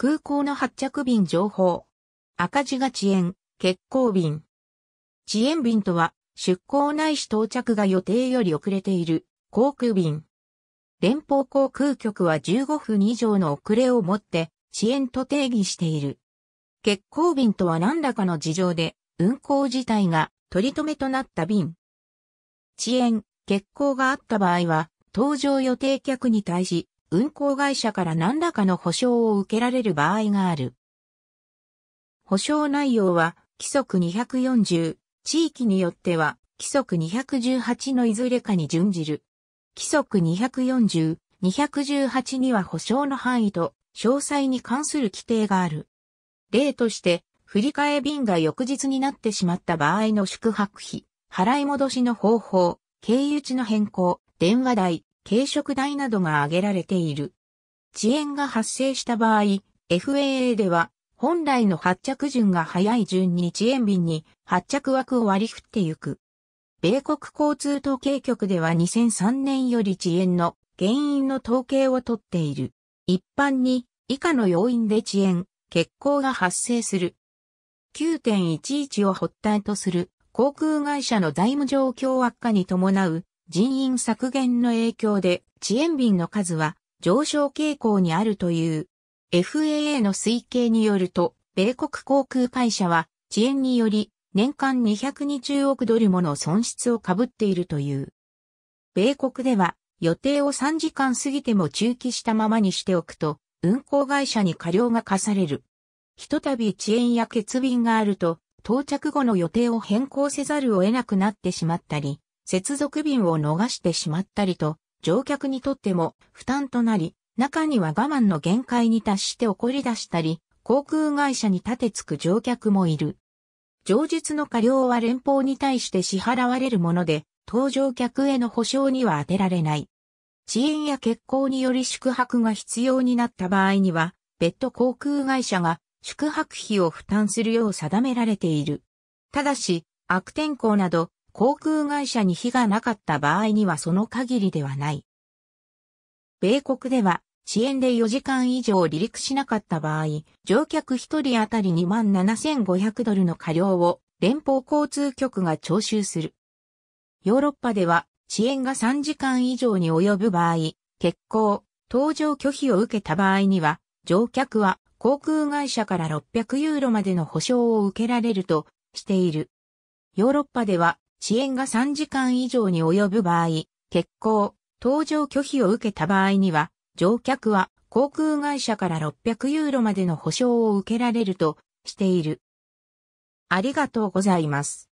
空港の発着便情報。赤字が遅延、欠航便。遅延便とは、出港ないし到着が予定より遅れている航空便。連邦航空局は15分以上の遅れをもって遅延と定義している。欠航便とは何らかの事情で運航自体が取り留めとなった便。遅延、欠航があった場合は、搭乗予定客に対し、運行会社から何らかの保証を受けられる場合がある。保証内容は、規則240、地域によっては、規則218のいずれかに準じる。規則240、218には保証の範囲と、詳細に関する規定がある。例として、振り替え便が翌日になってしまった場合の宿泊費、払い戻しの方法、経由地の変更、電話代、軽食代などが挙げられている。遅延が発生した場合、FAA では本来の発着順が早い順に遅延便に発着枠を割り振ってゆく。米国交通統計局では2003年より遅延の原因の統計をとっている。一般に以下の要因で遅延、欠航が発生する。9.11を発端とする航空会社の財務状況悪化に伴う人員削減の影響で遅延便の数は上昇傾向にあるという。FAA の推計によると、米国航空会社は遅延により年間220億ドルもの損失をかぶっているという。米国では予定を3時間過ぎても中期したままにしておくと、運航会社に過料が課される。ひとたび遅延や欠便があると、到着後の予定を変更せざるを得なくなってしまったり、接続便を逃してしまったりと、乗客にとっても負担となり、中には我慢の限界に達して怒り出したり、航空会社に立てつく乗客もいる。上述の過料は連邦に対して支払われるもので、搭乗客への保証には当てられない。遅延や欠航により宿泊が必要になった場合には、別途航空会社が宿泊費を負担するよう定められている。ただし、悪天候など航空会社に非がなかった場合にはその限りではない。米国では、遅延で4時間以上離陸しなかった場合、乗客1人当たり27,500ドルの過料を連邦交通局が徴収する。ヨーロッパでは遅延が3時間以上に及ぶ場合、欠航、搭乗拒否を受けた場合には、乗客は航空会社から600ユーロまでの保証を受けられるとしている。ヨーロッパでは遅延が3時間以上に及ぶ場合、欠航、搭乗拒否を受けた場合には、乗客は航空会社から600ユーロまでの保証を受けられるとしている。ありがとうございます。